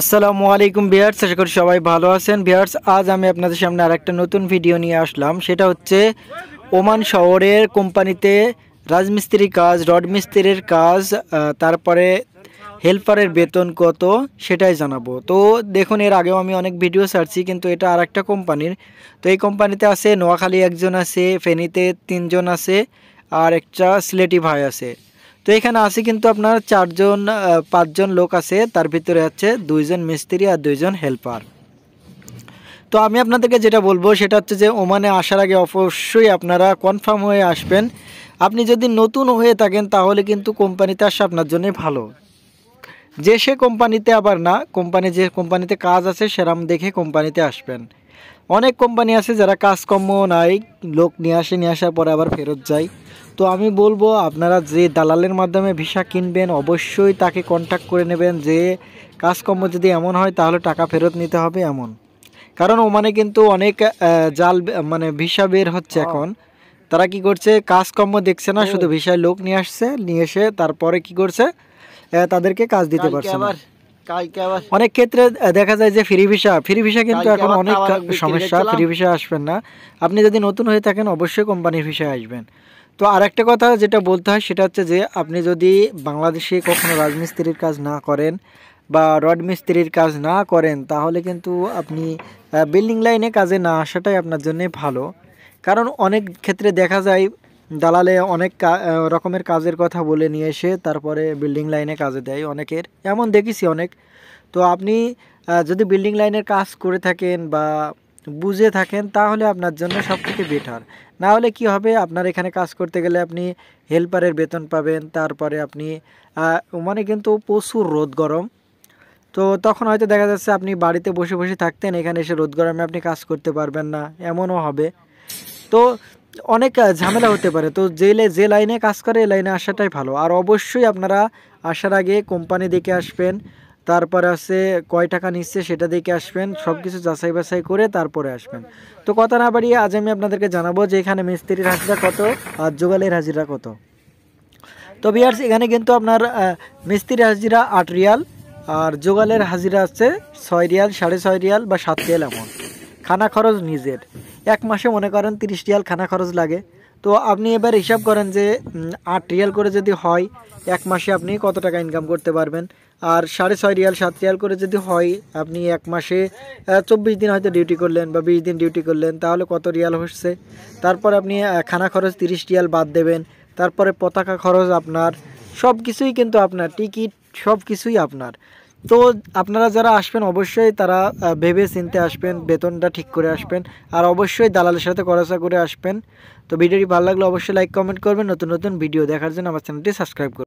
আসসালামু আলাইকুম ভিয়ার্স আশা করি সবাই ভালো আছেন ভিয়ার্স আজ আমি আপনাদের সামনে আরেকটা নতুন ভিডিও নিয়ে আসলাম সেটা হচ্ছে ওমান শহরের কোম্পানিতে রাজমিস্ত্রির কাজ রড মিস্ত্রির কাজ তারপরে হেল্পারের বেতন কত সেটাই জানাবো তো দেখুন এর আগেও আমি অনেক ভিডিও ছাড়ছি কিন্তু এটা আর একটা কোম্পানির তো এই কোম্পানিতে আছে নোয়াখালী একজন আছে ফেনীতে তিনজন আছে আর একটা সিলেটি ভাই আছে তো এখানে আছে কিন্তু আপনার চারজন পাঁচজন লোক আছে তার ভিতরে আছে দুইজন মিস্ত্রি আর দুইজন হেল্পার তো আমি আপনাদেরকে যেটা বলবো সেটা হচ্ছে যে ওমানে আসার আগে অবশ্যই আপনারা কনফার্ম হয়ে আসবেন আপনি যদি নতুন হয়ে থাকেন তাহলে কিন্তু কোম্পানিতে আসা আপনার জন্যই ভালো যে সে কোম্পানিতে আবার না কোম্পানি যে কোম্পানিতে কাজ আছে সেরাম দেখে কোম্পানিতে আসবেন অনেক কোম্পানি আছে যারা কাজকর্ম নাই লোক নিয়ে আসে নিয়ে আসার পরে আবার ফেরত যায় তো আমি বলবো আপনারা যে দালালের মাধ্যমে ভিসা কিনবেন অবশ্যই তাকে কন্ট্যাক্ট করে নেবেন যে কাজকর্ম যদি এমন হয় তাহলে টাকা ফেরত নিতে হবে এমন কারণ ওমানে কিন্তু অনেক জাল মানে ভিসা বের হচ্ছে হ্যাঁ। এখন তারা কি করছে কাজকর্ম দেখছে না শুধু ভিসায় লোক নিয়ে আসছে নিয়ে এসে তারপরে কি করছে তাদেরকে কাজ দিতে পারছে না অনেক ক্ষেত্রে দেখা যায় যে ফ্রি ভিসা ফ্রি ভিসা কিন্তু এখন অনেক সমস্যা ফ্রি ভিসা আসবেন না আপনি যদি নতুন হয়ে থাকেন অবশ্যই কোম্পানির ভিসায় আসবেন তো আর একটা কথা যেটা বলতে হয় সেটা হচ্ছে যে আপনি যদি বাংলাদেশে কখনো রাজমিস্ত্রির কাজ না করেন বা রড মিস্ত্রির কাজ না করেন তাহলে কিন্তু আপনি বিল্ডিং লাইনে কাজে না আসাটাই আপনার জন্যে ভালো কারণ অনেক ক্ষেত্রে দেখা যায় দালালে অনেক রকমের কাজের কথা বলে নিয়ে এসে তারপরে বিল্ডিং লাইনে কাজে দেয় অনেকের এমন দেখেছি অনেক তো আপনি যদি বিল্ডিং লাইনের কাজ করে থাকেন বা বুঝে থাকেন তাহলে আপনার জন্য সব থেকে বেটার না হলে কি হবে আপনার এখানে কাজ করতে গেলে আপনি হেল্পারের বেতন পাবেন তারপরে আপনি মানে কিন্তু প্রচুর রোদ গরম তো তখন হয়তো দেখা যাচ্ছে আপনি বাড়িতে বসে বসে থাকতেন এখানে এসে রোদ গরমে আপনি কাজ করতে পারবেন না এমনও হবে তো অনেক ঝামেলা হতে পারে তো যে যে লাইনে কাজ করে এই লাইনে আসাটাই ভালো আর অবশ্যই আপনারা আসার আগে কোম্পানি দেখে আসবেন তারপরে আছে কয় টাকা নিচ্ছে সেটা দেখে আসবেন সব কিছু যাচাই বাছাই করে তারপরে আসবেন তো কথা না বাড়িয়ে আজ আমি আপনাদেরকে জানাবো যে এখানে মিস্ত্রির হাজিরা কত আর যোগালের হাজিরা কত তো বিয়ার্স এখানে কিন্তু আপনার মিস্ত্রির হাজিরা আট রিয়াল আর যোগালের হাজিরা আছে ছয় রিয়াল সাড়ে ছয় রিয়াল বা সাত রিয়াল এমন খানা খরচ নিজের এক মাসে মনে করেন তিরিশ রিয়াল খানা খরচ লাগে তো আপনি এবার হিসাব করেন যে আট রিয়াল করে যদি হয় এক মাসে আপনি কত টাকা ইনকাম করতে পারবেন আর সাড়ে ছয় রিয়াল সাত রিয়াল করে যদি হয় আপনি এক মাসে চব্বিশ দিন হয়তো ডিউটি করলেন বা বিশ দিন ডিউটি করলেন তাহলে কত রিয়াল হচ্ছে তারপর আপনি খানা খরচ তিরিশ রিয়াল বাদ দেবেন তারপরে পতাকা খরচ আপনার সব কিছুই কিন্তু আপনার টিকিট সব কিছুই আপনার তো আপনারা যারা আসবেন অবশ্যই তারা ভেবে চিনতে আসবেন বেতনটা ঠিক করে আসবেন আর অবশ্যই দালালের সাথে করাচা করে আসবেন তো ভিডিওটি ভালো লাগলে অবশ্যই লাইক কমেন্ট করবেন নতুন নতুন ভিডিও দেখার জন্য আমার চ্যানেলটি সাবস্ক্রাইব করবেন